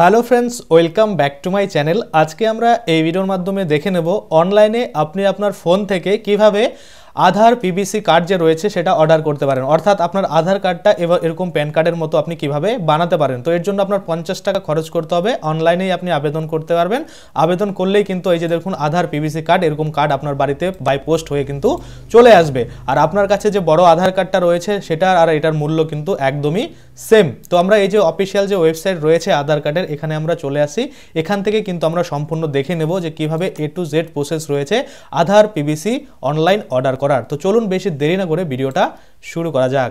hello friends welcome back to my channel আজকে আমরা এই ভিডিওর মাধ্যমে দেখে নেব অনলাইনে আপনি আপনার ফোন থেকে কিভাবে আধার পিবিসি কার্ড যে রয়েছে সেটা অর্ডার করতে পারেন অর্থাৎ আপনার আধার কার্ডটা এবার এরকম প্যান কার্ডের মতো আপনি কিভাবে বানাতে পারেন তো এর জন্য আপনার পঞ্চাশ টাকা খরচ করতে হবে অনলাইনেই আপনি আবেদন করতে পারবেন আবেদন করলেই কিন্তু এই যে দেখুন আধার পিবিসি কার্ড এরকম কার্ড আপনার বাড়িতে বাই পোস্ট হয়ে কিন্তু চলে আসবে আর আপনার কাছে যে বড় আধার কার্ডটা রয়েছে সেটার আর এটার মূল্য কিন্তু একদমই সেম তো আমরা এই যে অফিসিয়াল যে ওয়েবসাইট রয়েছে আধার কার্ডের এখানে আমরা চলে আসি এখান থেকে কিন্তু আমরা সম্পূর্ণ দেখে নেব যে কিভাবে এ টু জেড প্রসেস রয়েছে আধার পিবিসি অনলাইন অর্ডার করার তো চলুন বেশি দেরি না করে ভিডিওটা শুরু করা যাক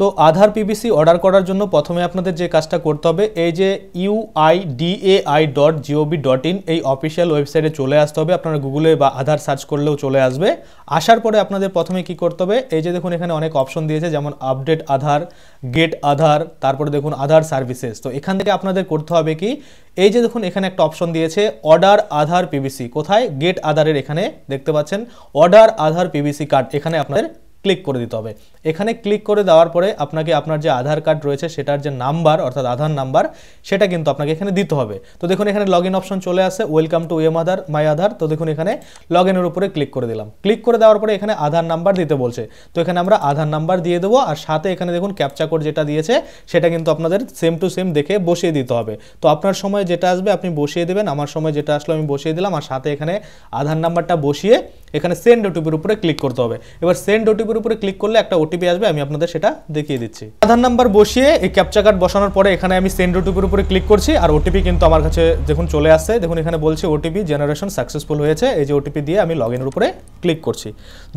তো আধার পিবিসি অর্ডার করার জন্য প্রথমে আপনাদের যে কাজটা করতে হবে এই যে UIDAI dot GOV dot in এই অফিসিয়াল ওয়েবসাইটে চলে আসতে হবে আপনারা গুগলে বা আধার সার্চ করলেও চলে আসবে আসার পরে আপনাদের প্রথমে কি করতে হবে এই যে দেখুন এখানে অনেক অপশন দিয়েছে যেমন আপডেট আধার গেট আধার তারপরে দেখুন আধার সার্ভিসেস তো এখান থেকে আপনাদের করতে হবে কি এই যে দেখুন এখানে একটা অপশন দিয়েছে অর্ডার আধার পিবিসি কোথায় গেট আধারের এখানে দেখতে পাচ্ছেন অর্ডার আধার পিবিসি কার্ড এখানে আপনাদের ক্লিক করে দিতে হবে এখানে ক্লিক করে দেওয়ার পরে আপনাকে আপনার যে আধার কার্ড রয়েছে সেটার যে নাম্বার অর্থাৎ আধার নাম্বার সেটা কিন্তু আপনাকে এখানে দিতে হবে তো দেখুন এখানে লগ ইন অপশন চলে আসে welcome to M Aadhaar my Aadhaar তো দেখুন এখানে লগ ইনের উপরে ক্লিক করে দিলাম ক্লিক করে দেওয়ার পরে এখানে আধার নাম্বার দিতে বলছে তো এখানে আমরা আধার নাম্বার দিয়ে দেবো আর সাথে এখানে দেখুন ক্যাপচা কোড যেটা দিয়েছে সেটা কিন্তু আপনাদের সেম টু সেম দেখে বসিয়ে দিতে হবে তো আপনার সময় যেটা আসবে আপনি বসিয়ে দেবেন আমার সময় যেটা আসলো আমি বসিয়ে দিলাম আর সাথে এখানে আধার নাম্বারটা বসিয়ে এখানে সেন্ড ওটিপির উপরে ক্লিক করতে হবে এবার সেন্ড ওটিপি বিকল্পের উপরে ক্লিক করলে একটা ওটিপি আসবে আমি আপনাদের সেটা দেখিয়ে দিচ্ছি আধার নাম্বার বসিয়ে এই ক্যাপচা কার্ড বসানোর পরে এখানে আমি সেন্ড ওটিপির উপরে ক্লিক করছি আর ওটিপি কিন্তু আমার কাছে দেখুন চলে আসছে দেখুন এখানে বলছে ওটিপি জেনারেশন সাকসেসফুল হয়েছে এই যে ওটিপি দিয়ে আমি লগ ইনের উপরে ক্লিক করছি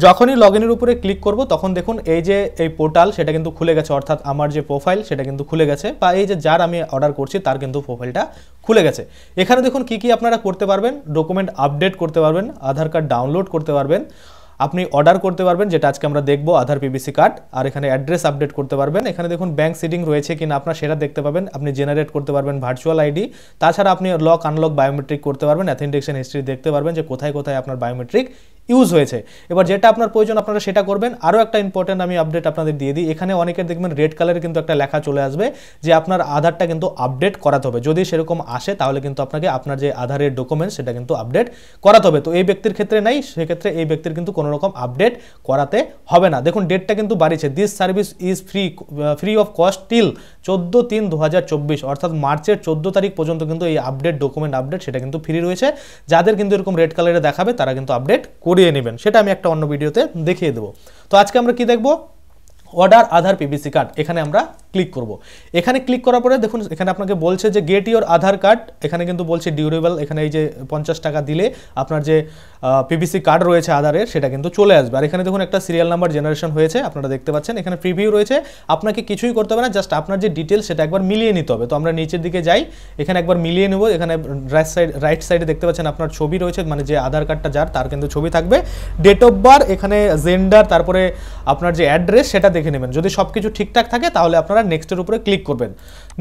যখনই লগ ইনের উপরে ক্লিক করব তখন দেখুন এই যে এই পোর্টাল সেটা কিন্তু খুলে গেছে অর্থাৎ আমার যে প্রোফাইল সেটা কিন্তু খুলে গেছে বা এই যে যার আমি অর্ডার করছি তার কিন্তু প্রোফাইলটা খুলে গেছে এখানে দেখুন কি কি আপনারা করতে পারবেন ডকুমেন্ট আপডেট করতে পারবেন আধার কার্ড ডাউনলোড করতে পারবেন আপনি অর্ডার করতে পারবেন যেটা আজকে আমরা দেখব আধার পিবিসি কার্ড আর এখানে অ্যাড্রেস আপডেট করতে পারবেন এখানে দেখুন ব্যাঙ্ক সিডিং রয়েছে কিনা আপনার সেটা দেখতে পাবেন আপনি জেনারেট করতে পারবেন ভার্চুয়াল আইডি তাছাড়া আপনি লক আনলক বায়োমেট্রিক করতে পারবেন অ্যাথেন্টিকেশন হিস্ট্রি দেখতে পারবেন যে কোথায় কোথায় আপনার বায়োমেট্রিক ইউজ হয়েছে এবার যেটা আপনার প্রয়োজন আপনারা সেটা করবেন আরও একটা ইম্পর্টেন্ট আমি আপডেট আপনাদের দিয়ে দিই এখানে অনেকের দেখবেন রেড কালারে কিন্তু একটা লেখা চলে আসবে যে আপনার আধারটা কিন্তু আপডেট করাতে হবে যদি সেরকম আসে তাহলে কিন্তু আপনাকে আপনার যে আধারের ডকুমেন্ট সেটা কিন্তু আপডেট করাতে হবে তো এই ব্যক্তির ক্ষেত্রে নাই সেক্ষেত্রে এই ব্যক্তির কিন্তু কোনো রকম আপডেট করাতে হবে না দেখুন ডেটটা কিন্তু বাড়িয়েছে this service is free free of cost till চোদ্দো তিন দু অর্থাৎ মার্চের চোদ্দো তারিখ পর্যন্ত কিন্তু এই আপডেট ডকুমেন্ট আপডেট সেটা কিন্তু ফ্রি রয়েছে যাদের কিন্তু এরকম রেড কালারে দেখাবে তারা কিন্তু আপডেট উড়িয়ে নেবেন সেটা আমি একটা অন্য ভিডিওতে দেখিয়ে দেবো তো আজকে আমরা কি দেখব অর্ডার আধার পিবিসি কার্ড এখানে আমরা ক্লিক করব এখানে ক্লিক করার পরে দেখুন এখানে আপনাকে বলছে যে গেট ইওর আধার কার্ড এখানে কিন্তু বলছে ডিউরেবল এখানে এই যে পঞ্চাশ টাকা দিলে আপনার যে পিবিসি কার্ড রয়েছে আধারের সেটা কিন্তু চলে আসবে আর এখানে দেখুন একটা সিরিয়াল নাম্বার জেনারেশন হয়েছে আপনারা দেখতে পাচ্ছেন এখানে প্রিভিউ রয়েছে আপনাকে কিছুই করতে হবে না জাস্ট আপনার যে ডিটেলস সেটা একবার মিলিয়ে নিতে হবে তো আমরা নিচের দিকে যাই এখানে একবার মিলিয়ে নেব এখানে রাইট সাইড রাইট সাইডে দেখতে পাচ্ছেন আপনার ছবি রয়েছে মানে যে আধার কার্ডটা যার তার কিন্তু ছবি থাকবে ডেট অফ বার এখানে জেন্ডার তারপরে আপনার যে অ্যাড্রেস সেটা দেখে নেবেন যদি সব কিছু ঠিকঠাক থাকে তাহলে আপনারা আপনারা নেক্সটের উপরে ক্লিক করবেন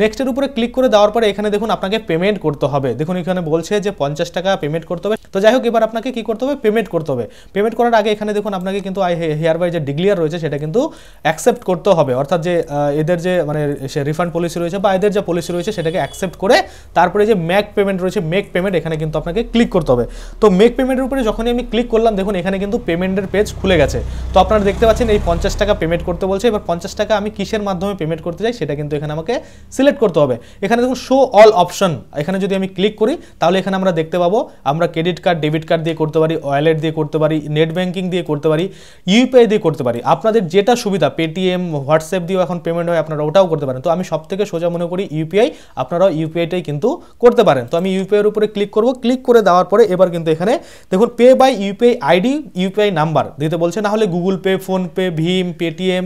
নেক্সটের উপরে ক্লিক করে দেওয়ার পরে এখানে দেখুন আপনাকে পেমেন্ট করতে হবে দেখুন এখানে বলছে যে পঞ্চাশ টাকা পেমেন্ট করতে হবে তো যাই হোক এবার আপনাকে কি করতে হবে পেমেন্ট করতে হবে পেমেন্ট করার আগে এখানে দেখুন আপনাকে কিন্তু হেয়ার বাই যে ডিক্লিয়ার রয়েছে সেটা কিন্তু অ্যাকসেপ্ট করতে হবে অর্থাৎ যে এদের যে মানে সে রিফান্ড পলিসি রয়েছে বা এদের যে পলিসি রয়েছে সেটাকে অ্যাকসেপ্ট করে তারপরে যে ম্যাক পেমেন্ট রয়েছে মেক পেমেন্ট এখানে কিন্তু আপনাকে ক্লিক করতে হবে তো মেক পেমেন্টের উপরে যখনই আমি ক্লিক করলাম দেখুন এখানে কিন্তু পেমেন্টের পেজ খুলে গেছে তো আপনারা দেখতে পাচ্ছেন এই পঞ্চাশ টাকা পেমেন্ট করতে বলছে এবার পঞ্চাশ টাকা আমি কিসের মাধ্যমে পেমেন্ট করতে চাই সেটা কিন্তু এখানে আমাকে সিলেক্ট করতে হবে এখানে দেখুন শো অল অপশন এখানে যদি আমি ক্লিক করি তাহলে এখানে আমরা দেখতে পাবো আমরা ক্রেডিট কার্ড ডেবিট কার্ড দিয়ে করতে পারি ওয়ালেট দিয়ে করতে পারি নেট ব্যাঙ্কিং দিয়ে করতে পারি ইউপিআই দিয়ে করতে পারি আপনাদের যেটা সুবিধা পেটিএম হোয়াটসঅ্যাপ দিয়েও এখন পেমেন্ট হয় আপনারা ওটাও করতে পারেন তো আমি সব থেকে সোজা মনে করি ইউপিআই আপনারাও ইউপিআইটাই কিন্তু করতে পারেন তো আমি ইউপিআইয়ের উপরে ক্লিক করব ক্লিক করে দেওয়ার পরে এবার কিন্তু এখানে দেখুন pay by UPI ID UPI number দিতে বলছে না হলে গুগল পে ফোনপে ভিম পেটিএম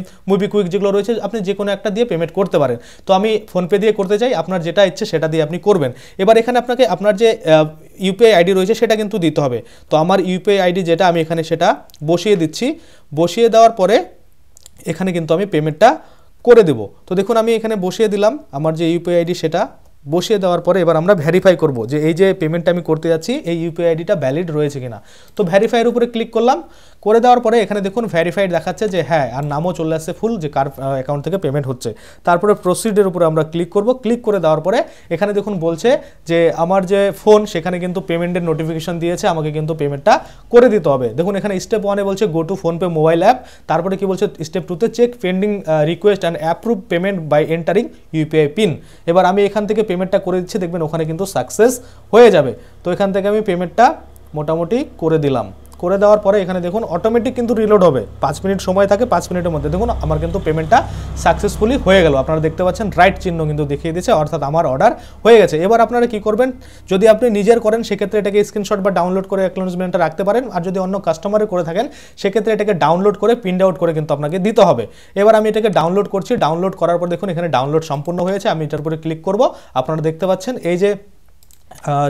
কুইক যেগুলো রয়েছে আপনি যে কোনো একটা দিয়ে পেমেন্ট করতে পারেন তো আমি ফোনপে দিয়ে করতে চাই আপনার যেটা ইচ্ছে সেটা দিয়ে আপনি করবেন এবার এখানে আপনাকে আপনার যে ইউপিআই আইডি রয়েছে সেটা কিন্তু দিতে হবে তো আমার ইউপিআই আইডি যেটা আমি এখানে সেটা বসিয়ে দিচ্ছি বসিয়ে দেওয়ার পরে এখানে কিন্তু আমি পেমেন্টটা করে দেব তো দেখুন আমি এখানে বসিয়ে দিলাম আমার যে ইউপিআই আইডি সেটা বসিয়ে দেওয়ার পরে এবার আমরা ভ্যারিফাই করব যে এই যে পেমেন্টটা আমি করতে যাচ্ছি এই ইউপিআই আইডিটা ভ্যালিড রয়েছে কিনা তো ভ্যারিফাইয়ের উপরে ক্লিক করলাম করে দেওয়ার পরে এখানে দেখুন ভ্যারিফাইড দেখাচ্ছে যে হ্যাঁ আর নামও চলে আসছে ফুল যে কার অ্যাকাউন্ট থেকে পেমেন্ট হচ্ছে তারপরে প্রসিডের উপরে আমরা ক্লিক করব ক্লিক করে দেওয়ার পরে এখানে দেখুন বলছে যে আমার যে ফোন সেখানে কিন্তু পেমেন্টের নোটিফিকেশন দিয়েছে আমাকে কিন্তু পেমেন্টটা করে দিতে হবে দেখুন এখানে স্টেপ ওয়ানে বলছে go to PhonePe mobile app তারপরে কি বলছে স্টেপ টুতে check pending request and approve payment by entering UPI PIN এবার আমি এখান থেকে পেমেন্টটা করে দিচ্ছি দেখবেন ওখানে কিন্তু সাকসেস হয়ে যাবে তো এখান থেকে আমি পেমেন্টটা মোটামুটি করে দিলাম করে দেওয়ার পরে এখানে দেখুন অটোমেটিক কিন্তু রিলোড হবে পাঁচ মিনিট সময় থাকে পাঁচ মিনিটের মধ্যে দেখুন আমার কিন্তু পেমেন্টটা সাকসেসফুলি হয়ে গেল আপনারা দেখতে পাচ্ছেন রাইট চিহ্ন কিন্তু দেখিয়ে দিয়েছে অর্থাৎ আমার অর্ডার হয়ে গেছে এবার আপনারা কি করবেন যদি আপনি নিজের করেন সেক্ষেত্রে এটাকে স্ক্রিনশট বা ডাউনলোড করে অ্যাকনোলেজমেন্টটা রাখতে পারেন আর যদি অন্য কাস্টমারে করে থাকেন সেক্ষেত্রে এটাকে ডাউনলোড করে প্রিন্ট আউট করে কিন্তু আপনাকে দিতে হবে এবার আমি এটাকে ডাউনলোড করছি ডাউনলোড করার পর দেখুন এখানে ডাউনলোড সম্পূর্ণ হয়েছে আমি এটার উপরে ক্লিক করব আপনারা দেখতে পাচ্ছেন এই যে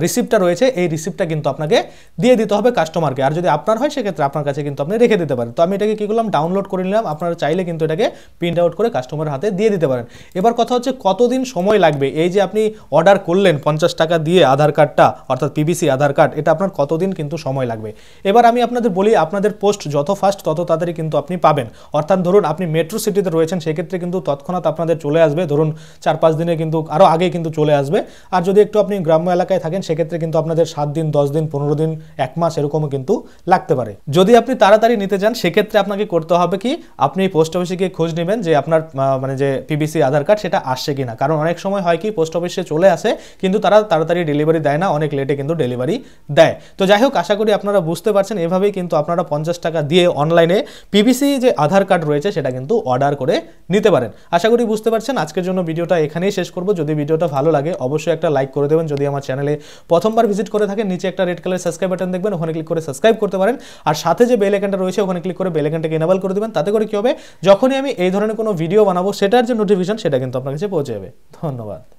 রিসিপ্টটা রয়েছে এই রিসিপ্টটা কিন্তু আপনাকে দিয়ে দিতে হবে কাস্টমারকে আর যদি আপনার হয় সেক্ষেত্রে আপনার কাছে কিন্তু আপনি রেখে দিতে পারেন তো আমি এটাকে কী করলাম ডাউনলোড করে নিলাম আপনারা চাইলে কিন্তু এটাকে প্রিন্ট আউট করে কাস্টমারের হাতে দিয়ে দিতে পারেন এবার কথা হচ্ছে কতদিন সময় লাগবে এই যে আপনি অর্ডার করলেন পঞ্চাশ টাকা দিয়ে আধার কার্ডটা অর্থাৎ পিবিসি আধার কার্ড এটা আপনার কতদিন কিন্তু সময় লাগবে এবার আমি আপনাদের বলি আপনাদের পোস্ট যত ফাস্ট তত তাড়াতাড়ি কিন্তু আপনি পাবেন অর্থাৎ ধরুন আপনি মেট্রো সিটিতে রয়েছেন সেক্ষেত্রে কিন্তু তৎক্ষণাৎ আপনাদের চলে আসবে ধরুন চার পাঁচ দিনে কিন্তু আরও আগে কিন্তু চলে আসবে আর যদি একটু আপনি গ্রাম্য এলাকা এলাকায় থাকেন সেক্ষেত্রে কিন্তু আপনাদের সাত দিন দশ দিন পনেরো দিন এক মাস এরকমও কিন্তু লাগতে পারে যদি আপনি তাড়াতাড়ি নিতে চান সেক্ষেত্রে আপনাকে করতে হবে কি আপনি পোস্ট অফিসে গিয়ে খোঁজ নেবেন যে আপনার মানে যে পিবিসি আধার কার্ড সেটা আসছে কিনা কারণ অনেক সময় হয় কি পোস্ট অফিসে চলে আসে কিন্তু তারা তাড়াতাড়ি ডেলিভারি দেয় না অনেক লেটে কিন্তু ডেলিভারি দেয় তো যাই হোক আশা করি আপনারা বুঝতে পারছেন এভাবেই কিন্তু আপনারা পঞ্চাশ টাকা দিয়ে অনলাইনে পিবিসি যে আধার কার্ড রয়েছে সেটা কিন্তু অর্ডার করে নিতে পারেন আশা করি বুঝতে পারছেন আজকের জন্য ভিডিওটা এখানেই শেষ করবো যদি ভিডিওটা ভালো লাগে অবশ্যই একটা লাইক করে দেবেন যদি আমার চ্যানেল চ্যানেলে প্রথমবার ভিজিট করে থাকেন নিচে একটা রেড কালার সাবস্ক্রাইব বাটন দেখবেন ওখানে ক্লিক করে সাবস্ক্রাইব করতে পারেন আর সাথে যে বেল আইকনটা রয়েছে ওখানে ক্লিক করে বেল আইকনটাকে এনাবল করে দেবেন তাতে করে কি হবে যখনই আমি এই ধরনের কোনো ভিডিও বানাবো সেটার যে নোটিফিকেশন সেটা কিন্তু আপনার কাছে পৌঁছে যাবে ধন্যবাদ